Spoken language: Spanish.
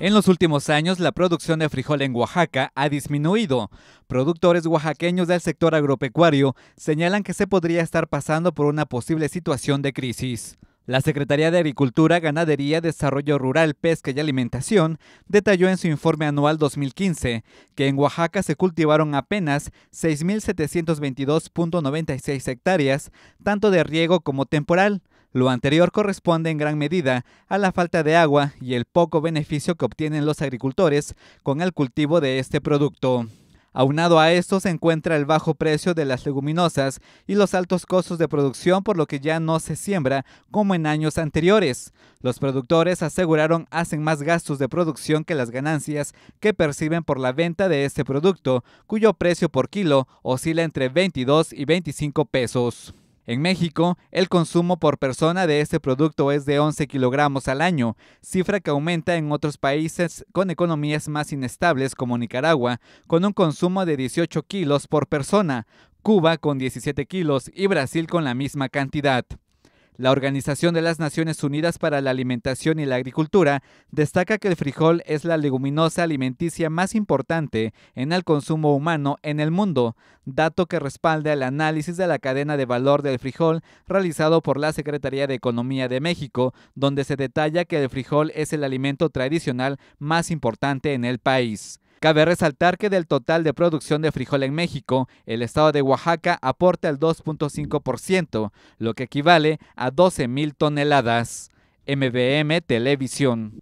En los últimos años, la producción de frijol en Oaxaca ha disminuido. Productores oaxaqueños del sector agropecuario señalan que se podría estar pasando por una posible situación de crisis. La Secretaría de Agricultura, Ganadería, Desarrollo Rural, Pesca y Alimentación detalló en su informe anual 2015 que en Oaxaca se cultivaron apenas 6.722.96 hectáreas, tanto de riego como temporal, lo anterior corresponde en gran medida a la falta de agua y el poco beneficio que obtienen los agricultores con el cultivo de este producto. Aunado a esto se encuentra el bajo precio de las leguminosas y los altos costos de producción por lo que ya no se siembra como en años anteriores. Los productores aseguraron hacen más gastos de producción que las ganancias que perciben por la venta de este producto, cuyo precio por kilo oscila entre 22 y 25 pesos. En México, el consumo por persona de este producto es de 11 kilogramos al año, cifra que aumenta en otros países con economías más inestables como Nicaragua, con un consumo de 18 kilos por persona, Cuba con 17 kilos y Brasil con la misma cantidad. La Organización de las Naciones Unidas para la Alimentación y la Agricultura destaca que el frijol es la leguminosa alimenticia más importante en el consumo humano en el mundo, dato que respalda el análisis de la cadena de valor del frijol realizado por la Secretaría de Economía de México, donde se detalla que el frijol es el alimento tradicional más importante en el país. Cabe resaltar que del total de producción de frijol en México, el estado de Oaxaca aporta el 2.5%, lo que equivale a 12.000 toneladas. MBM Televisión.